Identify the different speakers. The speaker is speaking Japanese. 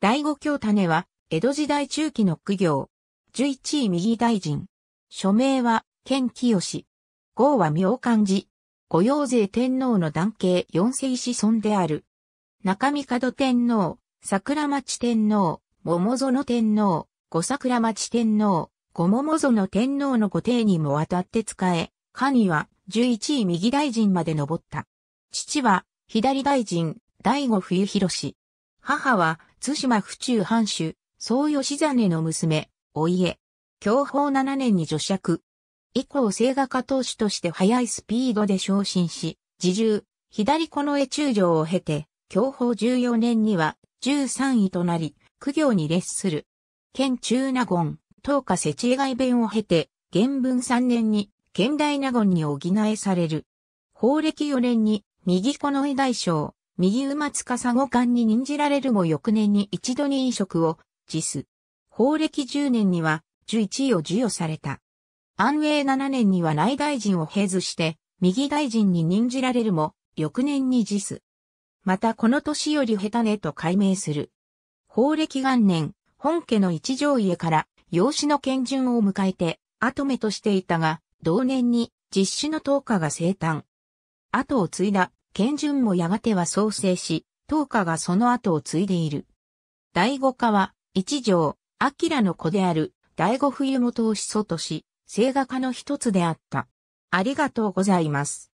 Speaker 1: 第五京種は、江戸時代中期の苦行。十一位右大臣。署
Speaker 2: 名は、県清。号は妙漢寺。御用税天皇の男系四世子孫である。中見門天皇、桜町天皇、桃園天皇、五桜町天皇、五桃園天皇の御定にもわたって使え、神は十一位右大臣まで登った。父は、左大臣、第五冬広氏。母は津島府中藩主、総吉真の娘、お家。享保7年に助爵。以降聖画家投手として速いスピードで昇進し、自重、左この絵中将を経て、享保14年には13位となり、苦行に列する。県中納言、東下世知外弁を経て、元文3年に、県大納言に補えされる。法暦4年に、右この絵大将、右馬司五冠に任じられるも翌年に一度に飲食を辞す。法暦10年には、11位を授与された。安永7年には内大臣を経ずして、右大臣に任じられるも、翌年に辞す。またこの年より下手ねと改名する。法暦元年、本家の一条家から、養子の権順を迎えて、後目としていたが、同年に実施の10日が生誕。後を継いだ賢順もやがては創生し、東家がその後を継いでいる。第五家は、一条、明の子である、第五冬元を始祖とし、聖画
Speaker 1: 家の一つであった。ありがとうございます。